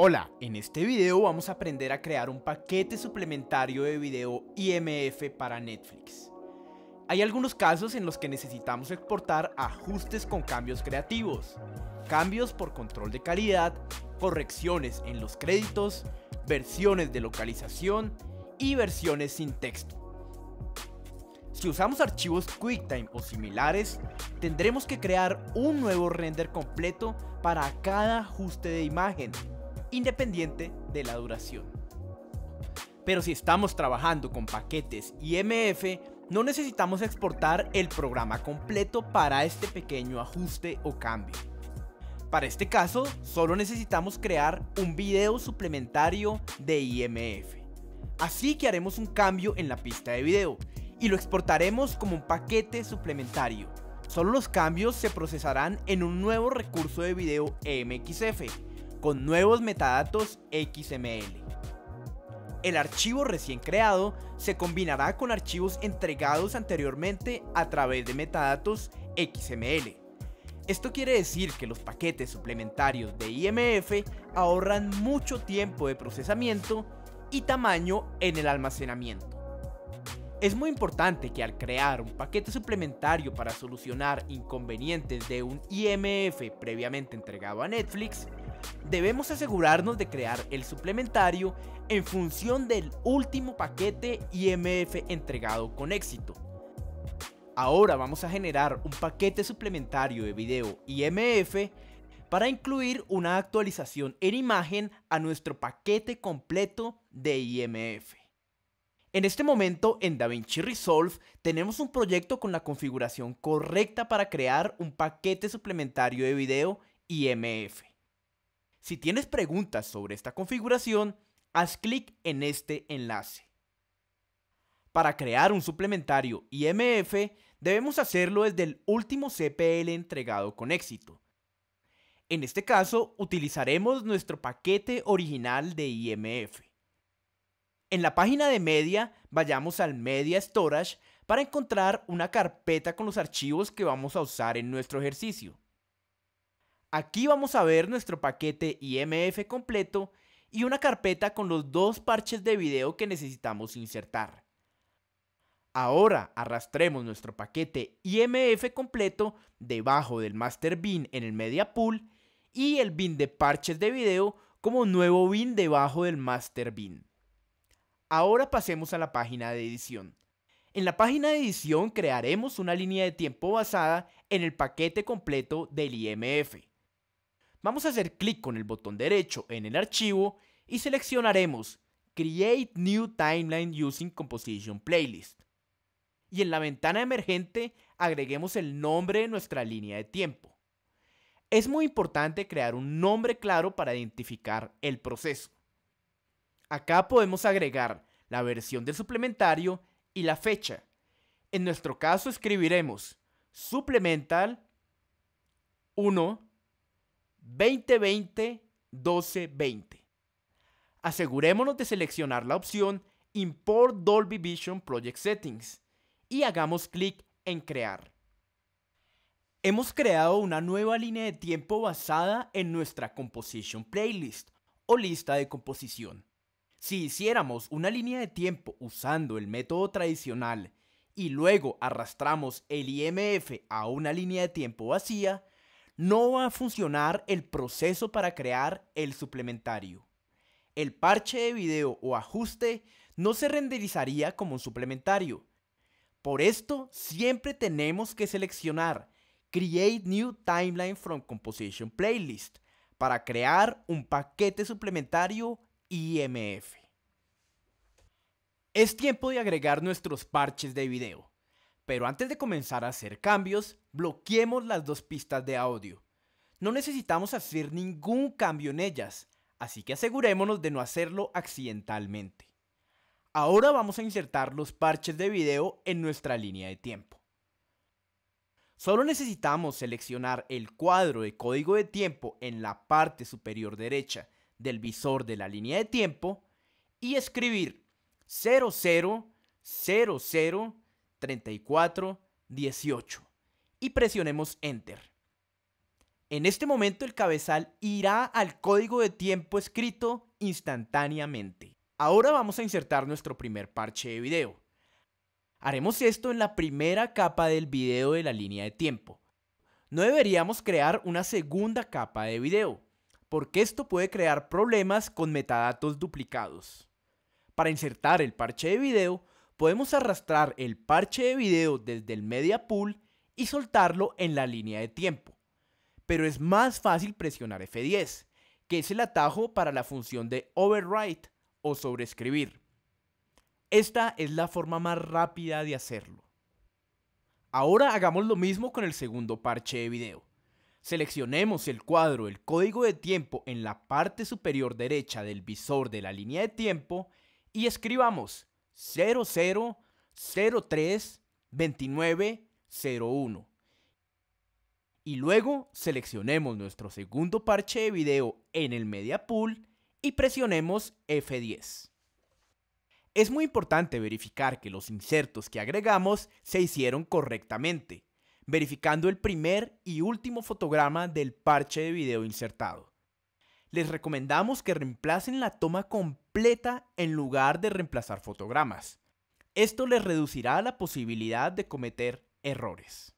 Hola, en este video vamos a aprender a crear un paquete suplementario de video IMF para Netflix. Hay algunos casos en los que necesitamos exportar ajustes con cambios creativos, cambios por control de calidad, correcciones en los créditos, versiones de localización y versiones sin texto. Si usamos archivos QuickTime o similares, tendremos que crear un nuevo render completo para cada ajuste de imagen independiente de la duración. Pero si estamos trabajando con paquetes IMF, no necesitamos exportar el programa completo para este pequeño ajuste o cambio. Para este caso, solo necesitamos crear un video suplementario de IMF. Así que haremos un cambio en la pista de video y lo exportaremos como un paquete suplementario. Solo los cambios se procesarán en un nuevo recurso de video e MXF con nuevos metadatos XML. El archivo recién creado se combinará con archivos entregados anteriormente a través de metadatos XML. Esto quiere decir que los paquetes suplementarios de IMF ahorran mucho tiempo de procesamiento y tamaño en el almacenamiento. Es muy importante que al crear un paquete suplementario para solucionar inconvenientes de un IMF previamente entregado a Netflix, debemos asegurarnos de crear el suplementario en función del último paquete IMF entregado con éxito. Ahora vamos a generar un paquete suplementario de video IMF para incluir una actualización en imagen a nuestro paquete completo de IMF. En este momento en DaVinci Resolve tenemos un proyecto con la configuración correcta para crear un paquete suplementario de video IMF. Si tienes preguntas sobre esta configuración, haz clic en este enlace. Para crear un suplementario IMF, debemos hacerlo desde el último CPL entregado con éxito. En este caso, utilizaremos nuestro paquete original de IMF. En la página de Media, vayamos al Media Storage para encontrar una carpeta con los archivos que vamos a usar en nuestro ejercicio. Aquí vamos a ver nuestro paquete IMF completo y una carpeta con los dos parches de video que necesitamos insertar. Ahora arrastremos nuestro paquete IMF completo debajo del master bin en el media pool y el bin de parches de video como nuevo bin debajo del master bin. Ahora pasemos a la página de edición. En la página de edición crearemos una línea de tiempo basada en el paquete completo del IMF. Vamos a hacer clic con el botón derecho en el archivo y seleccionaremos Create New Timeline Using Composition Playlist. Y en la ventana emergente agreguemos el nombre de nuestra línea de tiempo. Es muy importante crear un nombre claro para identificar el proceso. Acá podemos agregar la versión del suplementario y la fecha. En nuestro caso escribiremos suplemental 1 2020-1220. Asegurémonos de seleccionar la opción Import Dolby Vision Project Settings y hagamos clic en Crear. Hemos creado una nueva línea de tiempo basada en nuestra Composition Playlist o lista de composición. Si hiciéramos una línea de tiempo usando el método tradicional y luego arrastramos el IMF a una línea de tiempo vacía, no va a funcionar el proceso para crear el suplementario. El parche de video o ajuste no se renderizaría como un suplementario. Por esto, siempre tenemos que seleccionar Create New Timeline from Composition Playlist para crear un paquete suplementario IMF. Es tiempo de agregar nuestros parches de video. Pero antes de comenzar a hacer cambios, bloqueemos las dos pistas de audio. No necesitamos hacer ningún cambio en ellas, así que asegurémonos de no hacerlo accidentalmente. Ahora vamos a insertar los parches de video en nuestra línea de tiempo. Solo necesitamos seleccionar el cuadro de código de tiempo en la parte superior derecha del visor de la línea de tiempo y escribir 0000. 34, 18 y presionemos Enter. En este momento el cabezal irá al código de tiempo escrito instantáneamente. Ahora vamos a insertar nuestro primer parche de video. Haremos esto en la primera capa del video de la línea de tiempo. No deberíamos crear una segunda capa de video, porque esto puede crear problemas con metadatos duplicados. Para insertar el parche de video, podemos arrastrar el parche de video desde el media pool y soltarlo en la línea de tiempo. Pero es más fácil presionar F10, que es el atajo para la función de overwrite o Sobrescribir. Esta es la forma más rápida de hacerlo. Ahora hagamos lo mismo con el segundo parche de video. Seleccionemos el cuadro el código de tiempo en la parte superior derecha del visor de la línea de tiempo y escribamos 00 03 Y luego seleccionemos nuestro segundo parche de video en el Media Pool y presionemos F10. Es muy importante verificar que los insertos que agregamos se hicieron correctamente, verificando el primer y último fotograma del parche de video insertado les recomendamos que reemplacen la toma completa en lugar de reemplazar fotogramas. Esto les reducirá la posibilidad de cometer errores.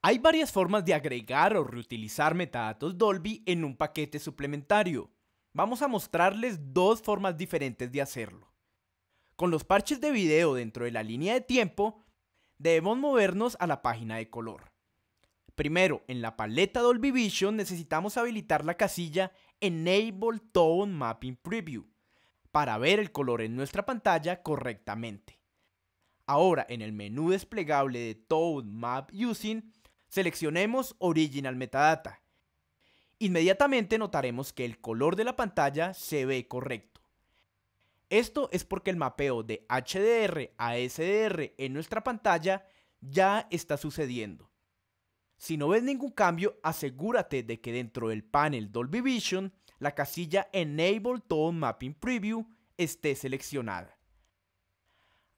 Hay varias formas de agregar o reutilizar metadatos Dolby en un paquete suplementario. Vamos a mostrarles dos formas diferentes de hacerlo. Con los parches de video dentro de la línea de tiempo, debemos movernos a la página de color. Primero, en la paleta Dolby Vision necesitamos habilitar la casilla Enable Tone Mapping Preview para ver el color en nuestra pantalla correctamente. Ahora, en el menú desplegable de Tone Map Using, seleccionemos Original Metadata. Inmediatamente notaremos que el color de la pantalla se ve correcto. Esto es porque el mapeo de HDR a SDR en nuestra pantalla ya está sucediendo. Si no ves ningún cambio, asegúrate de que dentro del panel Dolby Vision, la casilla Enable Tone Mapping Preview esté seleccionada.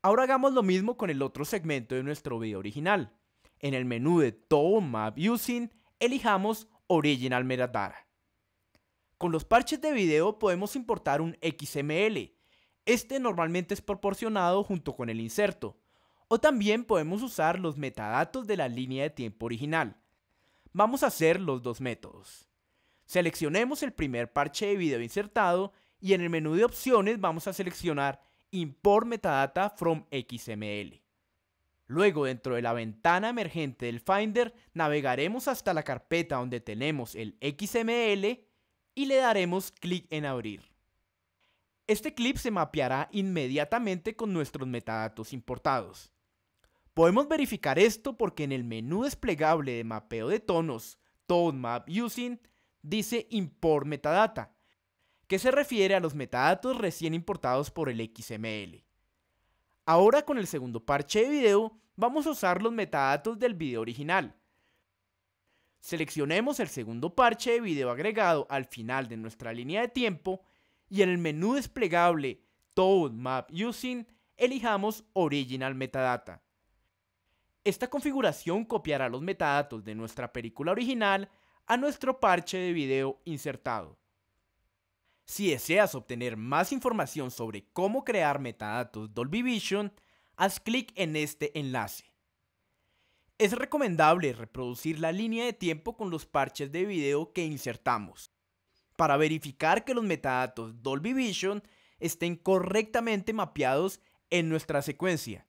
Ahora hagamos lo mismo con el otro segmento de nuestro video original. En el menú de Tone Map Using, elijamos Original Metadata. Con los parches de video podemos importar un XML. Este normalmente es proporcionado junto con el inserto también podemos usar los metadatos de la línea de tiempo original. Vamos a hacer los dos métodos. Seleccionemos el primer parche de video insertado y en el menú de opciones vamos a seleccionar Import Metadata from XML. Luego dentro de la ventana emergente del Finder navegaremos hasta la carpeta donde tenemos el XML y le daremos clic en abrir. Este clip se mapeará inmediatamente con nuestros metadatos importados. Podemos verificar esto porque en el menú desplegable de mapeo de tonos, Tone Map Using, dice Import Metadata, que se refiere a los metadatos recién importados por el XML. Ahora con el segundo parche de video, vamos a usar los metadatos del video original. Seleccionemos el segundo parche de video agregado al final de nuestra línea de tiempo y en el menú desplegable Tone Map Using elijamos Original Metadata. Esta configuración copiará los metadatos de nuestra película original a nuestro parche de video insertado. Si deseas obtener más información sobre cómo crear metadatos Dolby Vision, haz clic en este enlace. Es recomendable reproducir la línea de tiempo con los parches de video que insertamos, para verificar que los metadatos Dolby Vision estén correctamente mapeados en nuestra secuencia.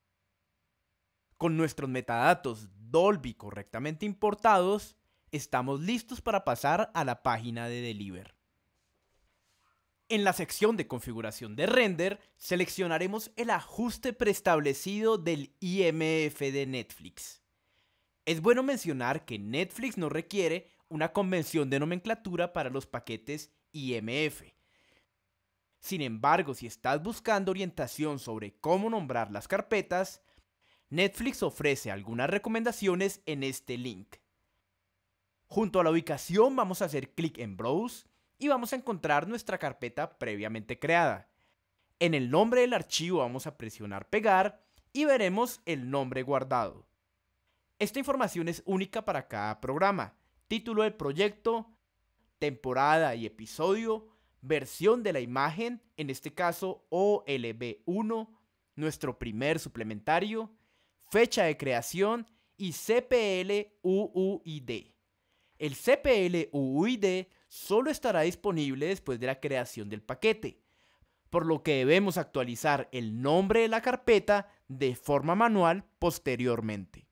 Con nuestros metadatos Dolby correctamente importados, estamos listos para pasar a la página de Deliver. En la sección de configuración de render, seleccionaremos el ajuste preestablecido del IMF de Netflix. Es bueno mencionar que Netflix no requiere una convención de nomenclatura para los paquetes IMF. Sin embargo, si estás buscando orientación sobre cómo nombrar las carpetas, Netflix ofrece algunas recomendaciones en este link. Junto a la ubicación vamos a hacer clic en Browse y vamos a encontrar nuestra carpeta previamente creada. En el nombre del archivo vamos a presionar pegar y veremos el nombre guardado. Esta información es única para cada programa, título del proyecto, temporada y episodio, versión de la imagen, en este caso OLB1, nuestro primer suplementario, fecha de creación y cpl El cpl solo estará disponible después de la creación del paquete, por lo que debemos actualizar el nombre de la carpeta de forma manual posteriormente.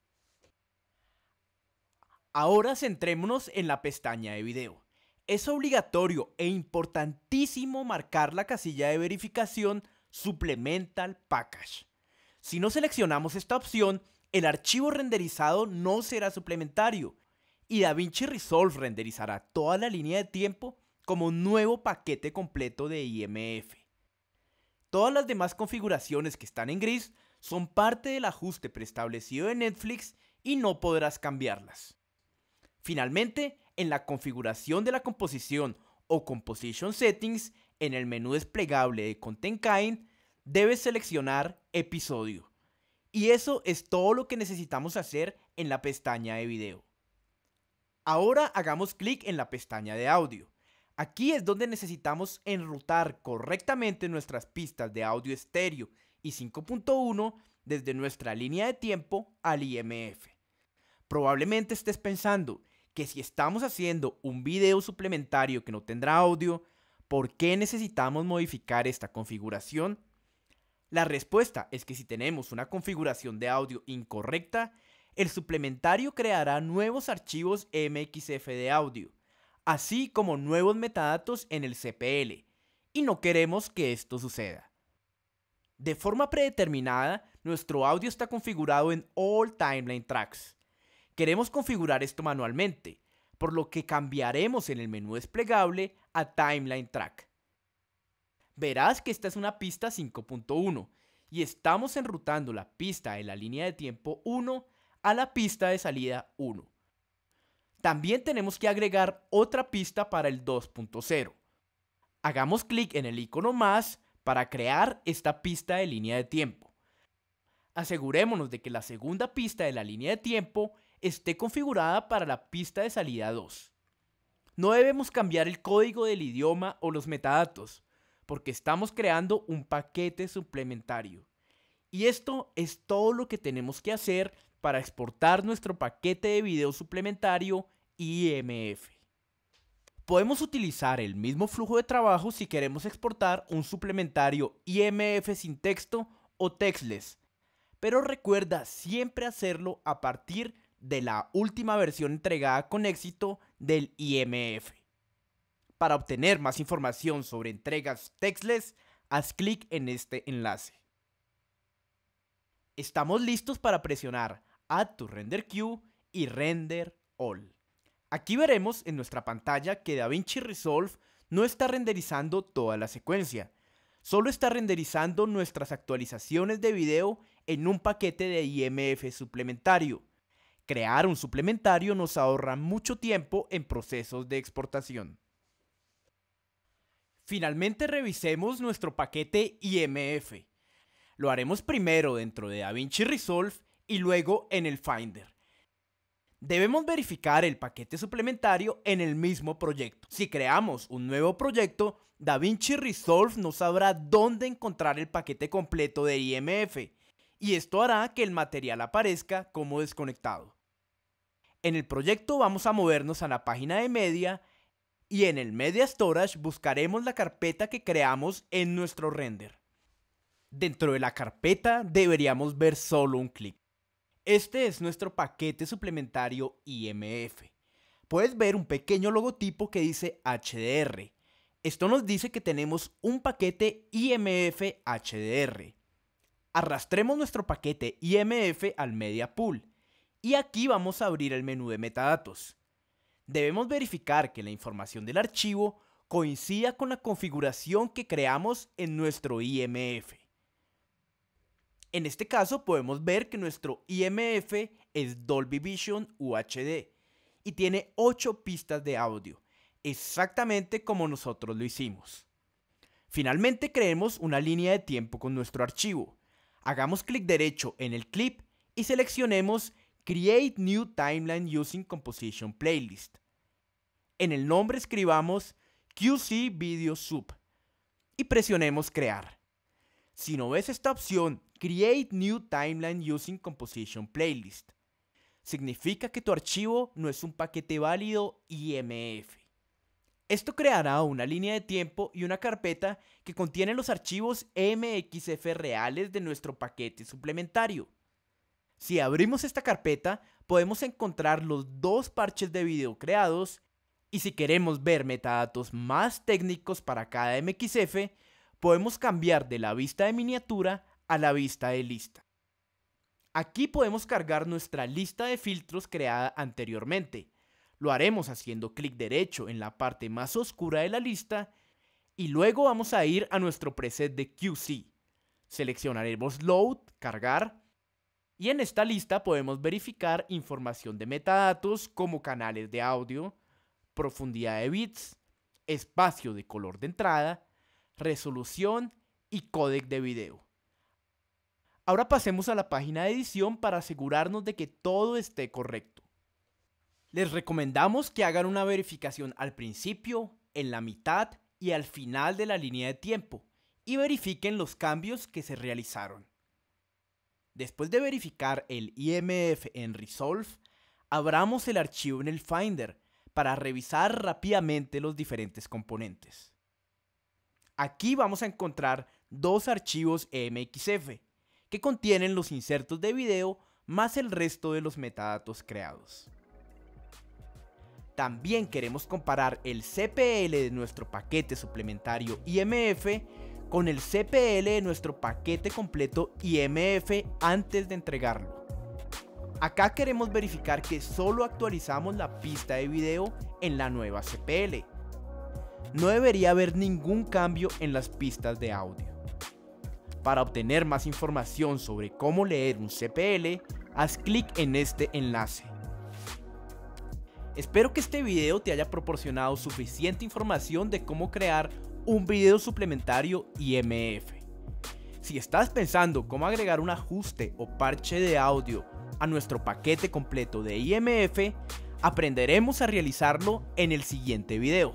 Ahora centrémonos en la pestaña de video. Es obligatorio e importantísimo marcar la casilla de verificación Supplemental Package. Si no seleccionamos esta opción, el archivo renderizado no será suplementario y DaVinci Resolve renderizará toda la línea de tiempo como un nuevo paquete completo de IMF. Todas las demás configuraciones que están en gris son parte del ajuste preestablecido de Netflix y no podrás cambiarlas. Finalmente, en la configuración de la composición o Composition Settings, en el menú desplegable de Content Debes seleccionar episodio. Y eso es todo lo que necesitamos hacer en la pestaña de video. Ahora hagamos clic en la pestaña de audio. Aquí es donde necesitamos enrutar correctamente nuestras pistas de audio estéreo y 5.1 desde nuestra línea de tiempo al IMF. Probablemente estés pensando que si estamos haciendo un video suplementario que no tendrá audio, ¿por qué necesitamos modificar esta configuración la respuesta es que si tenemos una configuración de audio incorrecta, el suplementario creará nuevos archivos MXF de audio, así como nuevos metadatos en el CPL, y no queremos que esto suceda. De forma predeterminada, nuestro audio está configurado en All Timeline Tracks. Queremos configurar esto manualmente, por lo que cambiaremos en el menú desplegable a Timeline Track verás que esta es una pista 5.1 y estamos enrutando la pista de la línea de tiempo 1 a la pista de salida 1. También tenemos que agregar otra pista para el 2.0. Hagamos clic en el icono más para crear esta pista de línea de tiempo. Asegurémonos de que la segunda pista de la línea de tiempo esté configurada para la pista de salida 2. No debemos cambiar el código del idioma o los metadatos, porque estamos creando un paquete suplementario. Y esto es todo lo que tenemos que hacer para exportar nuestro paquete de video suplementario IMF. Podemos utilizar el mismo flujo de trabajo si queremos exportar un suplementario IMF sin texto o textless, pero recuerda siempre hacerlo a partir de la última versión entregada con éxito del IMF. Para obtener más información sobre entregas Textless, haz clic en este enlace. Estamos listos para presionar Add to Render Queue y Render All. Aquí veremos en nuestra pantalla que DaVinci Resolve no está renderizando toda la secuencia, solo está renderizando nuestras actualizaciones de video en un paquete de IMF suplementario. Crear un suplementario nos ahorra mucho tiempo en procesos de exportación. Finalmente revisemos nuestro paquete IMF. Lo haremos primero dentro de DaVinci Resolve y luego en el Finder. Debemos verificar el paquete suplementario en el mismo proyecto. Si creamos un nuevo proyecto, DaVinci Resolve no sabrá dónde encontrar el paquete completo de IMF y esto hará que el material aparezca como desconectado. En el proyecto vamos a movernos a la página de media y en el Media Storage buscaremos la carpeta que creamos en nuestro render. Dentro de la carpeta deberíamos ver solo un clic. Este es nuestro paquete suplementario IMF. Puedes ver un pequeño logotipo que dice HDR. Esto nos dice que tenemos un paquete IMF HDR. Arrastremos nuestro paquete IMF al Media Pool y aquí vamos a abrir el menú de metadatos. Debemos verificar que la información del archivo coincida con la configuración que creamos en nuestro IMF. En este caso podemos ver que nuestro IMF es Dolby Vision UHD y tiene 8 pistas de audio, exactamente como nosotros lo hicimos. Finalmente creemos una línea de tiempo con nuestro archivo. Hagamos clic derecho en el clip y seleccionemos Create new timeline using composition playlist. En el nombre escribamos QC Video Sub y presionemos crear. Si no ves esta opción, Create new timeline using composition playlist. Significa que tu archivo no es un paquete válido IMF. Esto creará una línea de tiempo y una carpeta que contiene los archivos MXF reales de nuestro paquete suplementario. Si abrimos esta carpeta, podemos encontrar los dos parches de video creados y si queremos ver metadatos más técnicos para cada MXF, podemos cambiar de la vista de miniatura a la vista de lista. Aquí podemos cargar nuestra lista de filtros creada anteriormente. Lo haremos haciendo clic derecho en la parte más oscura de la lista y luego vamos a ir a nuestro preset de QC. Seleccionaremos Load, Cargar y en esta lista podemos verificar información de metadatos como canales de audio, profundidad de bits, espacio de color de entrada, resolución y códec de video. Ahora pasemos a la página de edición para asegurarnos de que todo esté correcto. Les recomendamos que hagan una verificación al principio, en la mitad y al final de la línea de tiempo y verifiquen los cambios que se realizaron. Después de verificar el IMF en Resolve, abramos el archivo en el Finder para revisar rápidamente los diferentes componentes. Aquí vamos a encontrar dos archivos e MXF que contienen los insertos de video más el resto de los metadatos creados. También queremos comparar el CPL de nuestro paquete suplementario IMF con el CPL de nuestro paquete completo IMF antes de entregarlo. Acá queremos verificar que solo actualizamos la pista de video en la nueva CPL. No debería haber ningún cambio en las pistas de audio. Para obtener más información sobre cómo leer un CPL, haz clic en este enlace. Espero que este video te haya proporcionado suficiente información de cómo crear un video suplementario IMF. Si estás pensando cómo agregar un ajuste o parche de audio a nuestro paquete completo de IMF, aprenderemos a realizarlo en el siguiente video.